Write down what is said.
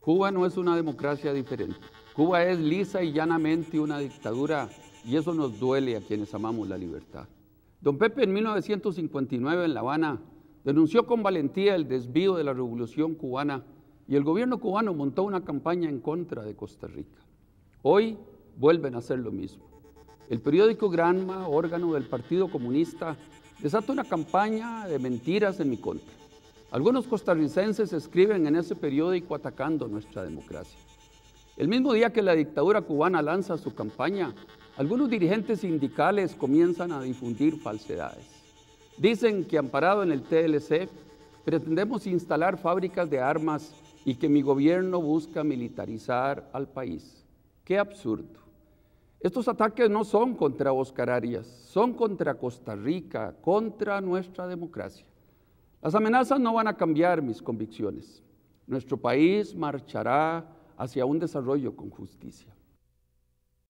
Cuba no es una democracia diferente. Cuba es lisa y llanamente una dictadura y eso nos duele a quienes amamos la libertad. Don Pepe en 1959 en La Habana denunció con valentía el desvío de la revolución cubana y el gobierno cubano montó una campaña en contra de Costa Rica. Hoy vuelven a hacer lo mismo. El periódico Granma, órgano del Partido Comunista, desata una campaña de mentiras en mi contra. Algunos costarricenses escriben en ese periódico atacando nuestra democracia. El mismo día que la dictadura cubana lanza su campaña, algunos dirigentes sindicales comienzan a difundir falsedades. Dicen que amparado en el TLC, pretendemos instalar fábricas de armas y que mi gobierno busca militarizar al país. ¡Qué absurdo! Estos ataques no son contra Oscar Arias, son contra Costa Rica, contra nuestra democracia. Las amenazas no van a cambiar mis convicciones. Nuestro país marchará hacia un desarrollo con justicia.